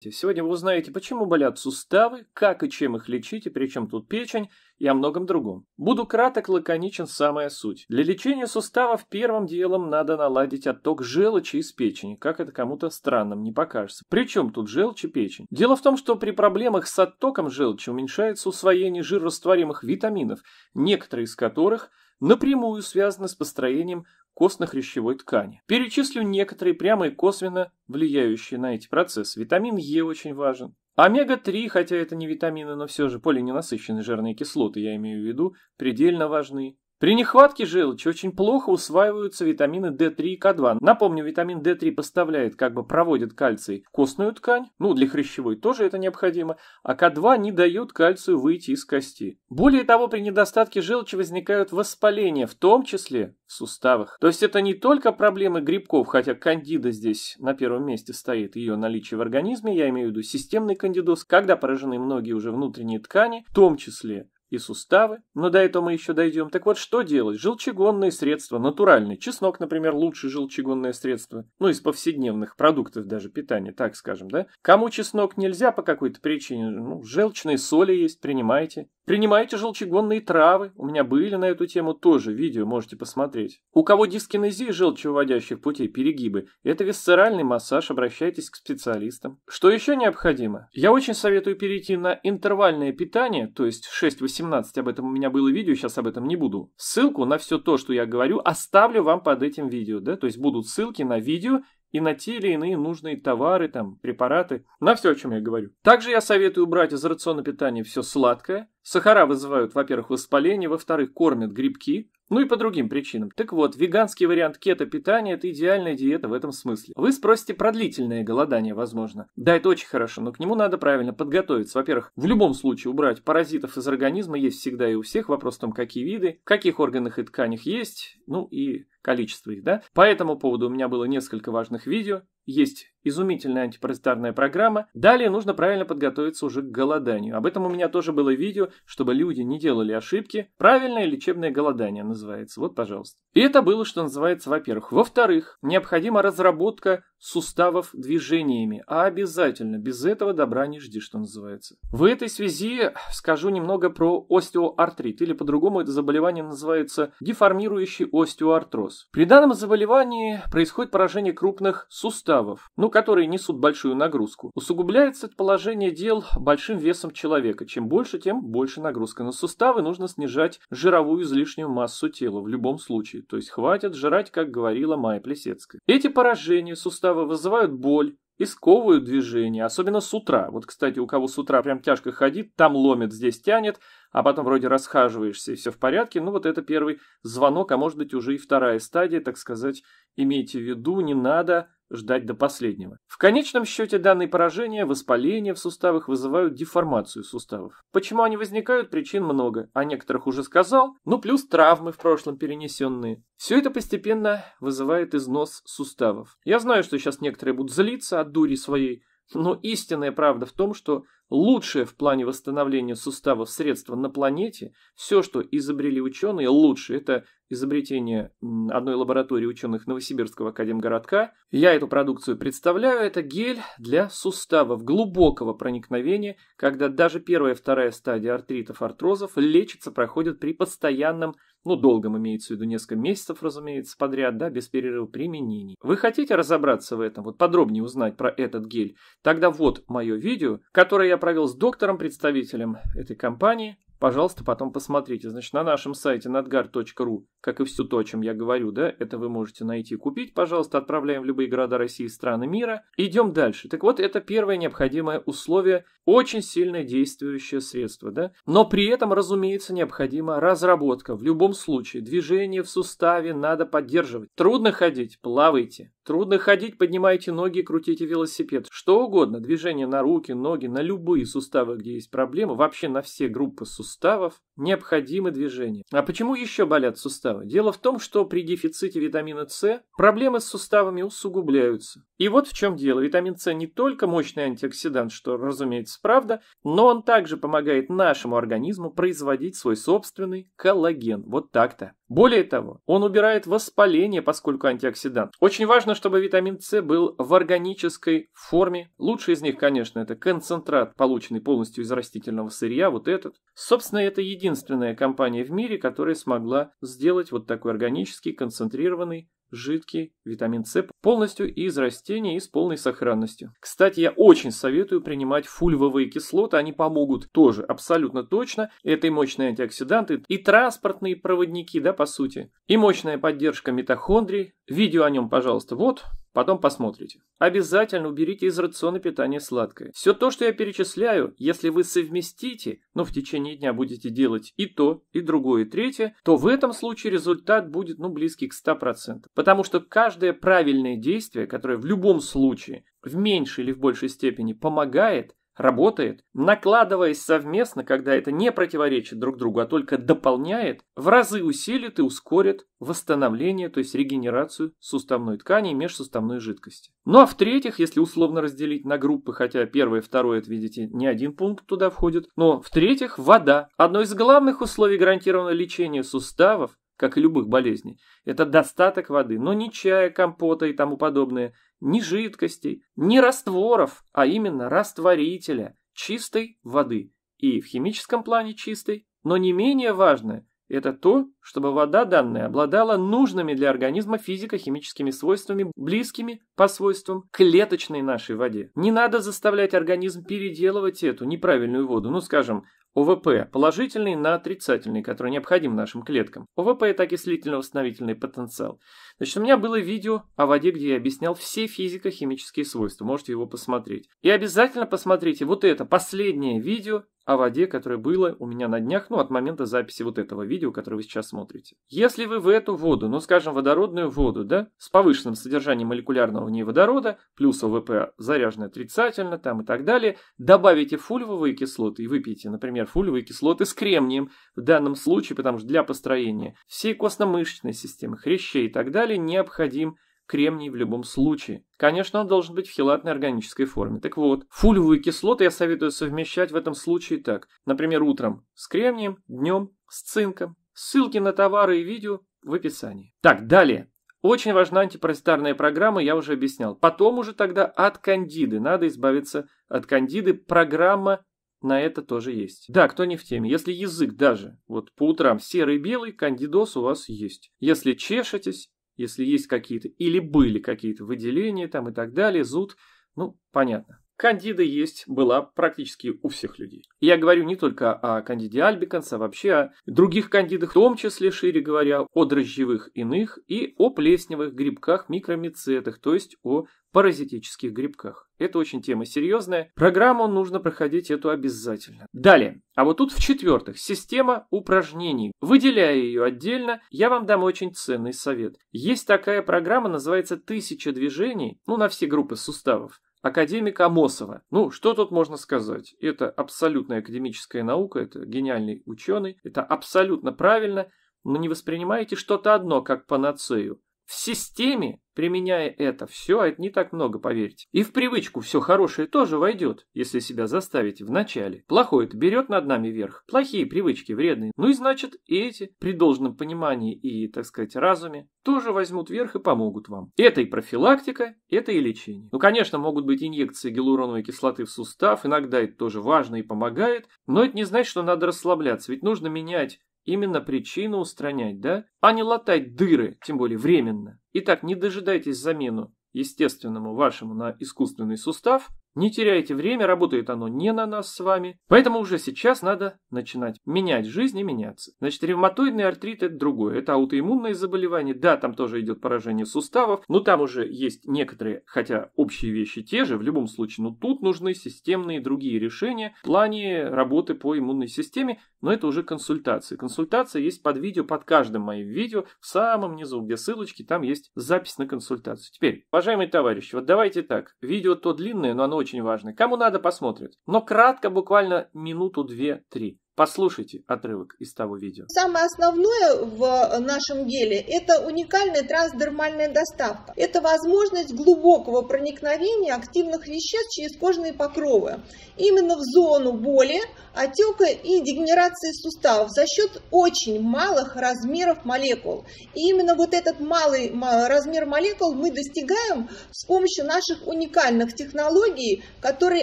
Сегодня вы узнаете, почему болят суставы, как и чем их лечить, и при чем тут печень, и о многом другом. Буду краток, лаконичен, самая суть. Для лечения суставов первым делом надо наладить отток желчи из печени, как это кому-то странным не покажется. Причем тут желчь и печень? Дело в том, что при проблемах с оттоком желчи уменьшается усвоение жирорастворимых витаминов, некоторые из которых напрямую связаны с построением костно-хрящевой ткани. Перечислю некоторые прямо и косвенно влияющие на эти процессы. Витамин Е очень важен, Омега-3, хотя это не витамины, но все же полиненасыщенные жирные кислоты, я имею в виду, предельно важны. При нехватке желчи очень плохо усваиваются витамины D3 и k 2 Напомню, витамин D3 поставляет, как бы проводит кальций в костную ткань, ну для хрящевой тоже это необходимо, а k 2 не дает кальцию выйти из кости. Более того, при недостатке желчи возникают воспаления, в том числе в суставах. То есть это не только проблемы грибков, хотя кандида здесь на первом месте стоит, ее наличие в организме, я имею в виду системный кандидоз, когда поражены многие уже внутренние ткани, в том числе и суставы, но до этого мы еще дойдем. Так вот, что делать? Желчегонные средства, натуральные. Чеснок, например, лучшее желчегонное средство. Ну, из повседневных продуктов даже питания, так скажем, да? Кому чеснок нельзя по какой-то причине, ну, желчные соли есть, принимайте. Принимайте желчегонные травы, у меня были на эту тему тоже видео, можете посмотреть. У кого дискинезия желчевыводящих путей перегибы, это висцеральный массаж, обращайтесь к специалистам. Что еще необходимо? Я очень советую перейти на интервальное питание, то есть 6-18, об этом у меня было видео, сейчас об этом не буду. Ссылку на все то, что я говорю, оставлю вам под этим видео, да, то есть будут ссылки на видео и на те или иные нужные товары, там, препараты, на все, о чем я говорю. Также я советую убрать из рациона питания все сладкое, Сахара вызывают, во-первых, воспаление, во-вторых, кормят грибки, ну и по другим причинам. Так вот, веганский вариант кето-питания – это идеальная диета в этом смысле. Вы спросите про длительное голодание, возможно. Да, это очень хорошо, но к нему надо правильно подготовиться. Во-первых, в любом случае убрать паразитов из организма есть всегда и у всех. Вопрос в том, какие виды, в каких органах и тканях есть, ну и количество их, да. По этому поводу у меня было несколько важных видео есть изумительная антипаразитарная программа. Далее нужно правильно подготовиться уже к голоданию. Об этом у меня тоже было видео, чтобы люди не делали ошибки. Правильное лечебное голодание называется. Вот, пожалуйста. И это было, что называется, во-первых. Во-вторых, необходима разработка суставов движениями. А обязательно, без этого добра не жди, что называется. В этой связи скажу немного про остеоартрит, или по-другому это заболевание называется деформирующий остеоартроз. При данном заболевании происходит поражение крупных суставов, составов, ну, которые несут большую нагрузку. Усугубляется положение дел большим весом человека. Чем больше, тем больше нагрузка на суставы. Нужно снижать жировую излишнюю массу тела в любом случае. То есть хватит жрать, как говорила Майя Плесецкая. Эти поражения сустава вызывают боль, и сковывают движение, особенно с утра. Вот, кстати, у кого с утра прям тяжко ходить, там ломит, здесь тянет, а потом вроде расхаживаешься и все в порядке. Ну вот это первый звонок, а может быть уже и вторая стадия, так сказать, имейте в виду, не надо ждать до последнего. В конечном счете данные поражения, воспаления в суставах вызывают деформацию суставов. Почему они возникают, причин много, о некоторых уже сказал, ну плюс травмы в прошлом перенесенные. Все это постепенно вызывает износ суставов. Я знаю, что сейчас некоторые будут злиться от дури своей, но истинная правда в том, что Лучшее в плане восстановления суставов средства на планете, все, что изобрели ученые, лучше. Это изобретение одной лаборатории ученых Новосибирского академгородка. Я эту продукцию представляю. Это гель для суставов глубокого проникновения, когда даже первая и вторая стадия артритов, артрозов лечится, проходит при постоянном ну, долгом имеется в виду несколько месяцев, разумеется, подряд, да, без перерыва применений. Вы хотите разобраться в этом, вот подробнее узнать про этот гель? Тогда вот мое видео, которое я провел с доктором, представителем этой компании, Пожалуйста, потом посмотрите. Значит, на нашем сайте надгар.ру, как и все то, о чем я говорю, да, это вы можете найти и купить. Пожалуйста, отправляем в любые города России и страны мира. Идем дальше. Так вот, это первое необходимое условие, очень сильное действующее средство, да. Но при этом, разумеется, необходима разработка. В любом случае, движение в суставе надо поддерживать. Трудно ходить, плавайте. Трудно ходить, поднимайте ноги, крутите велосипед. Что угодно, движение на руки, ноги, на любые суставы, где есть проблемы, вообще на все группы суставов суставов необходимы движения. А почему еще болят суставы? Дело в том, что при дефиците витамина С проблемы с суставами усугубляются. И вот в чем дело. Витамин С не только мощный антиоксидант, что, разумеется, правда, но он также помогает нашему организму производить свой собственный коллаген. Вот так-то. Более того, он убирает воспаление, поскольку антиоксидант. Очень важно, чтобы витамин С был в органической форме. Лучший из них, конечно, это концентрат, полученный полностью из растительного сырья, вот этот. Собственно, это единственная компания в мире, которая смогла сделать вот такой органический, концентрированный жидкий витамин С полностью из растений и с полной сохранностью. Кстати, я очень советую принимать фульвовые кислоты, они помогут тоже абсолютно точно. Это и мощные антиоксиданты, и транспортные проводники, да, по сути. И мощная поддержка митохондрий. Видео о нем, пожалуйста, вот. Потом посмотрите. Обязательно уберите из рациона питания сладкое. Все то, что я перечисляю, если вы совместите, но ну, в течение дня будете делать и то, и другое, и третье, то в этом случае результат будет ну, близкий к 100%. Потому что каждое правильное действие, которое в любом случае в меньшей или в большей степени помогает, работает, накладываясь совместно, когда это не противоречит друг другу, а только дополняет, в разы усилит и ускорит восстановление, то есть регенерацию суставной ткани и межсуставной жидкости. Ну а в-третьих, если условно разделить на группы, хотя первое и второе, это, видите, не один пункт туда входит, но в-третьих, вода. Одно из главных условий гарантированного лечения суставов как и любых болезней, это достаток воды, но ни чая, компота и тому подобное, ни жидкостей, ни растворов, а именно растворителя, чистой воды. И в химическом плане чистой, но не менее важное – это то, чтобы вода данная обладала нужными для организма физико-химическими свойствами, близкими по свойствам клеточной нашей воде. Не надо заставлять организм переделывать эту неправильную воду, ну скажем, ОВП – положительный на отрицательный, который необходим нашим клеткам. ОВП – это окислительно-восстановительный потенциал. Значит, у меня было видео о воде, где я объяснял все физико-химические свойства. Можете его посмотреть. И обязательно посмотрите вот это, последнее видео о воде, которая была у меня на днях, ну, от момента записи вот этого видео, которое вы сейчас смотрите. Если вы в эту воду, ну, скажем, водородную воду, да, с повышенным содержанием молекулярного в ней водорода, плюс ОВП заряжено отрицательно, там и так далее, добавите фульвовые кислоты и выпейте, например, фульвовые кислоты с кремнием, в данном случае, потому что для построения всей костно-мышечной системы, хрящей и так далее, необходим кремний в любом случае. Конечно, он должен быть в хелатной органической форме. Так вот, фульвовые кислоты я советую совмещать в этом случае так. Например, утром с кремнием, днем с цинком. Ссылки на товары и видео в описании. Так, далее. Очень важна антипаразитарная программа, я уже объяснял. Потом уже тогда от кандиды. Надо избавиться от кандиды. Программа на это тоже есть. Да, кто не в теме. Если язык даже, вот по утрам серый-белый, кандидоз у вас есть. Если чешетесь, если есть какие-то, или были какие-то выделения там и так далее, зуд, ну, понятно. Кандида есть, была практически у всех людей. я говорю не только о кандиде альбиканса, а вообще о других кандидах, в том числе, шире говоря, о дрожжевых иных и о плесневых грибках микромицетах, то есть о паразитических грибках. Это очень тема серьезная. Программу нужно проходить эту обязательно. Далее. А вот тут в-четвертых, система упражнений. Выделяя ее отдельно, я вам дам очень ценный совет. Есть такая программа, называется «Тысяча движений», ну, на все группы суставов. Академика Амосова. Ну, что тут можно сказать? Это абсолютная академическая наука, это гениальный ученый, это абсолютно правильно, но не воспринимайте что-то одно как панацею в системе, применяя это все, а это не так много, поверьте. И в привычку все хорошее тоже войдет, если себя заставить в начале. плохое это берет над нами верх. Плохие привычки вредные. Ну и значит, и эти, при должном понимании и, так сказать, разуме, тоже возьмут верх и помогут вам. Это и профилактика, это и лечение. Ну, конечно, могут быть инъекции гиалуроновой кислоты в сустав, иногда это тоже важно и помогает, но это не значит, что надо расслабляться, ведь нужно менять Именно причину устранять, да? А не латать дыры, тем более временно. Итак, не дожидайтесь замену естественному вашему на искусственный сустав, не теряйте время, работает оно не на нас с вами, поэтому уже сейчас надо начинать менять жизнь и меняться. Значит, ревматоидный артрит – это другое, это аутоиммунное заболевание, да, там тоже идет поражение суставов, но там уже есть некоторые, хотя общие вещи те же, в любом случае, но ну, тут нужны системные другие решения в плане работы по иммунной системе, но это уже консультации. Консультация есть под видео, под каждым моим видео, в самом низу, где ссылочки, там есть запись на консультацию. Теперь, уважаемые товарищи, вот давайте так, видео то длинное, но оно очень очень важный. Кому надо, посмотрит. Но кратко, буквально минуту, две, три. Послушайте отрывок из того видео. Самое основное в э, нашем геле – это уникальная трансдермальная доставка. Это возможность глубокого проникновения активных веществ через кожные покровы. Именно в зону боли, отека и дегенерации суставов за счет очень малых размеров молекул. И именно вот этот малый размер молекул мы достигаем с помощью наших уникальных технологий, которые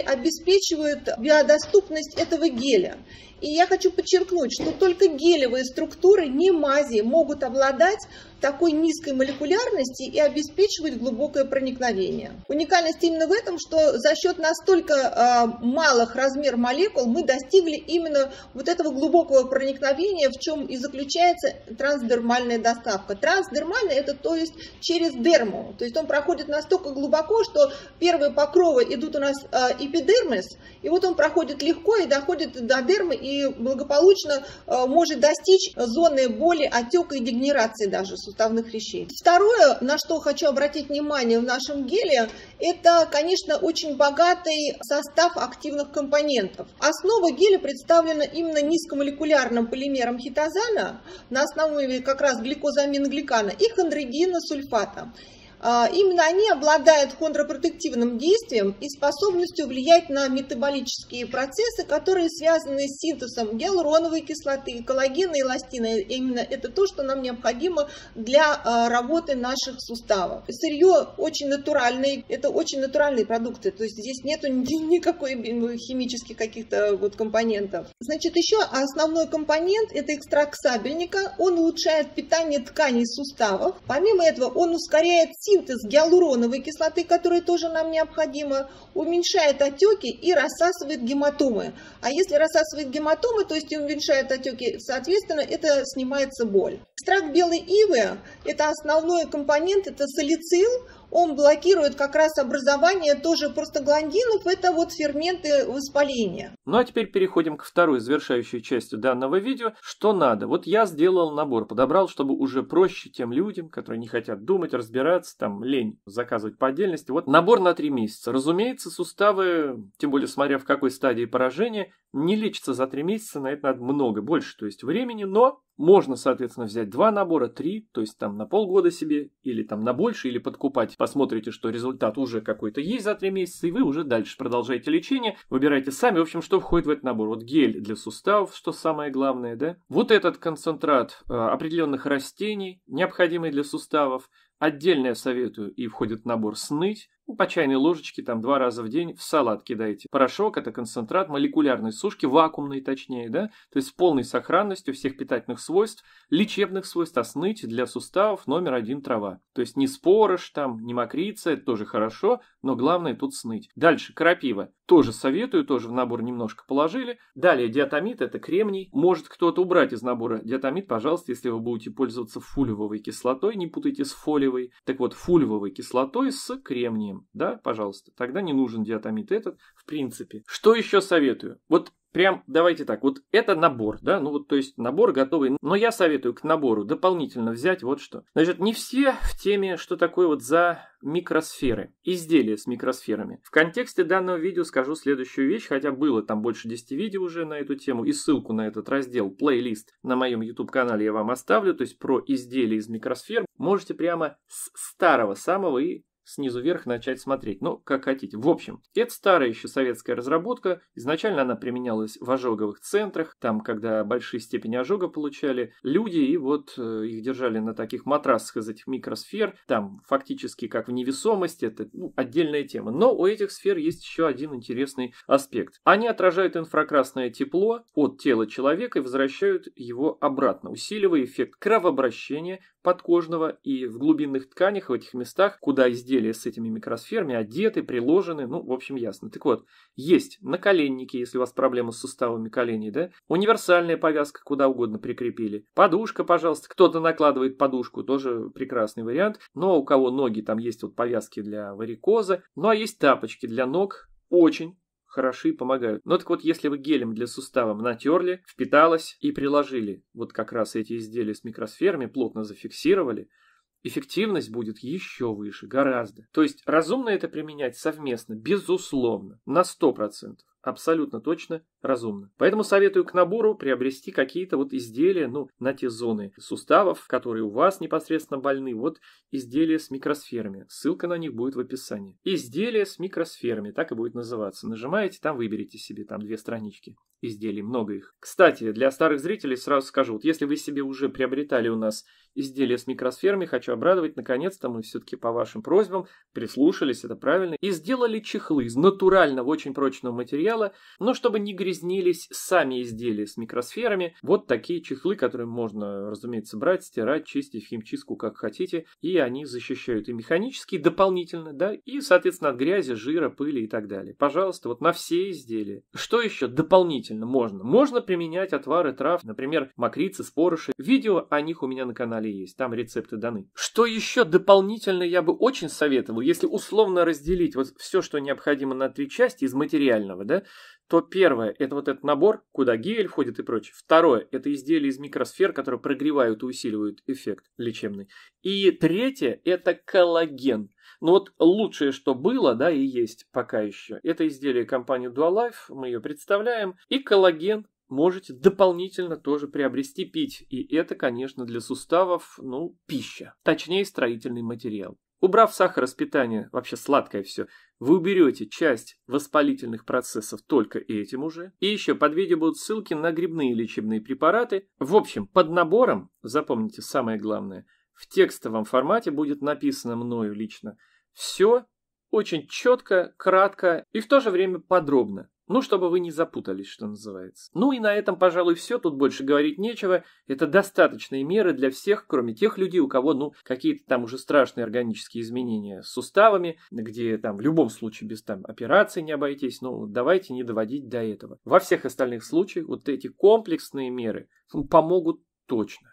обеспечивают биодоступность этого геля. И я хочу подчеркнуть, что только гелевые структуры, не мази, могут обладать такой низкой молекулярности и обеспечивает глубокое проникновение. Уникальность именно в этом, что за счет настолько а, малых размер молекул мы достигли именно вот этого глубокого проникновения, в чем и заключается трансдермальная доставка. Трансдермальная это то есть через дерму, то есть он проходит настолько глубоко, что первые покровы идут у нас а, эпидермис, и вот он проходит легко и доходит до дермы и благополучно а, может достичь зоны боли, отека и дегенерации даже суставных хрящей. Второе, на что хочу обратить внимание в нашем геле, это, конечно, очень богатый состав активных компонентов. Основа геля представлена именно низкомолекулярным полимером хитозана на основе как раз гликозаминогликана и хондрогена сульфата. А, именно они обладают контрпротективным действием и способностью влиять на метаболические процессы, которые связаны с синтезом гиалуроновой кислоты, коллагена и эластина. Именно это то, что нам необходимо для а, работы наших суставов. Сырье очень натуральное, это очень натуральные продукты, то есть здесь нет никакой химических каких-то вот компонентов. Значит, еще основной компонент это экстракт сабельника, он улучшает питание тканей суставов. Помимо этого, он ускоряет синтез гиалуроновой кислоты, которая тоже нам необходима, уменьшает отеки и рассасывает гематомы. А если рассасывает гематомы, то есть уменьшает отеки, соответственно, это снимается боль. Экстракт белой ивы – это основной компонент, это салицил, он блокирует как раз образование тоже простагландинов, это вот ферменты воспаления. Ну а теперь переходим к второй завершающей части данного видео. Что надо? Вот я сделал набор, подобрал, чтобы уже проще тем людям, которые не хотят думать, разбираться, там лень заказывать по отдельности. Вот набор на три месяца. Разумеется, суставы, тем более смотря в какой стадии поражения, не лечатся за три месяца, на это надо много, больше, то есть времени, но можно, соответственно, взять два набора, три, то есть там на полгода себе, или там на больше, или подкупать. Посмотрите, что результат уже какой-то есть за три месяца, и вы уже дальше продолжаете лечение, выбирайте сами. В общем, что входит в этот набор? Вот гель для суставов, что самое главное, да? Вот этот концентрат э, определенных растений, необходимый для суставов – Отдельное советую и входит в набор «Сныть», ну, по чайной ложечке там два раза в день в салат кидаете Порошок – это концентрат молекулярной сушки, вакуумной точнее, да? То есть с полной сохранностью всех питательных свойств, лечебных свойств, а для суставов номер один трава. То есть не спорож там, не мокрица, это тоже хорошо, но главное тут сныть. Дальше крапива. Тоже советую, тоже в набор немножко положили. Далее диатомит – это кремний. Может кто-то убрать из набора диатомит, пожалуйста, если вы будете пользоваться фульвовой кислотой, не путайте с фолиевой. Так вот, фульвовой кислотой с кремнием ним. Да, пожалуйста. Тогда не нужен диатомит этот, в принципе. Что еще советую? Вот прям давайте так, вот это набор, да, ну вот то есть набор готовый, но я советую к набору дополнительно взять вот что. Значит, не все в теме, что такое вот за микросферы, изделия с микросферами. В контексте данного видео скажу следующую вещь, хотя было там больше 10 видео уже на эту тему, и ссылку на этот раздел, плейлист на моем YouTube-канале я вам оставлю, то есть про изделия из микросфер. Можете прямо с старого самого и снизу вверх начать смотреть, ну, как хотите. В общем, это старая еще советская разработка, изначально она применялась в ожоговых центрах, там, когда большие степени ожога получали люди, и вот э, их держали на таких матрасах из этих микросфер, там фактически как в невесомости, это ну, отдельная тема. Но у этих сфер есть еще один интересный аспект. Они отражают инфракрасное тепло от тела человека и возвращают его обратно, усиливая эффект кровообращения подкожного и в глубинных тканях, в этих местах, куда изделие изделия с этими микросферами одеты, приложены, ну, в общем, ясно. Так вот, есть наколенники, если у вас проблемы с суставами коленей, да, универсальная повязка куда угодно прикрепили, подушка, пожалуйста, кто-то накладывает подушку, тоже прекрасный вариант, но у кого ноги, там есть вот повязки для варикоза, ну, а есть тапочки для ног, очень хороши и помогают. Но ну, так вот, если вы гелем для сустава натерли, впиталось и приложили вот как раз эти изделия с микросферами, плотно зафиксировали – эффективность будет еще выше, гораздо. То есть разумно это применять совместно, безусловно, на 100% абсолютно точно разумно. Поэтому советую к набору приобрести какие-то вот изделия, ну, на те зоны суставов, которые у вас непосредственно больны, вот изделия с микросферами. Ссылка на них будет в описании. Изделия с микросферами, так и будет называться. Нажимаете, там выберите себе, там две странички изделий, много их. Кстати, для старых зрителей сразу скажу, вот если вы себе уже приобретали у нас изделия с микросферами, хочу обрадовать, наконец-то мы все-таки по вашим просьбам прислушались, это правильно, и сделали чехлы из натурального, очень прочного материала, материала, но чтобы не грязнились сами изделия с микросферами. Вот такие чехлы, которые можно, разумеется, брать, стирать, чистить в химчистку, как хотите, и они защищают и механически дополнительно, да, и, соответственно, от грязи, жира, пыли и так далее. Пожалуйста, вот на все изделия. Что еще дополнительно можно? Можно применять отвары трав, например, мокрицы, спорыши. Видео о них у меня на канале есть, там рецепты даны. Что еще дополнительно я бы очень советовал, если условно разделить вот все, что необходимо на три части из материального, да, да, то первое – это вот этот набор, куда гель входит и прочее. Второе – это изделия из микросфер, которые прогревают и усиливают эффект лечебный. И третье – это коллаген. Ну вот лучшее, что было, да, и есть пока еще. Это изделие компании Dualife, мы ее представляем. И коллаген, можете дополнительно тоже приобрести пить. И это, конечно, для суставов, ну, пища. Точнее, строительный материал. Убрав сахар из питания, вообще сладкое все, вы уберете часть воспалительных процессов только этим уже. И еще под видео будут ссылки на грибные лечебные препараты. В общем, под набором, запомните самое главное, в текстовом формате будет написано мною лично все очень четко, кратко и в то же время подробно. Ну, чтобы вы не запутались, что называется. Ну и на этом, пожалуй, все. Тут больше говорить нечего. Это достаточные меры для всех, кроме тех людей, у кого, ну, какие-то там уже страшные органические изменения с суставами, где там в любом случае без там операции не обойтись. Ну, давайте не доводить до этого. Во всех остальных случаях вот эти комплексные меры ну, помогут точно.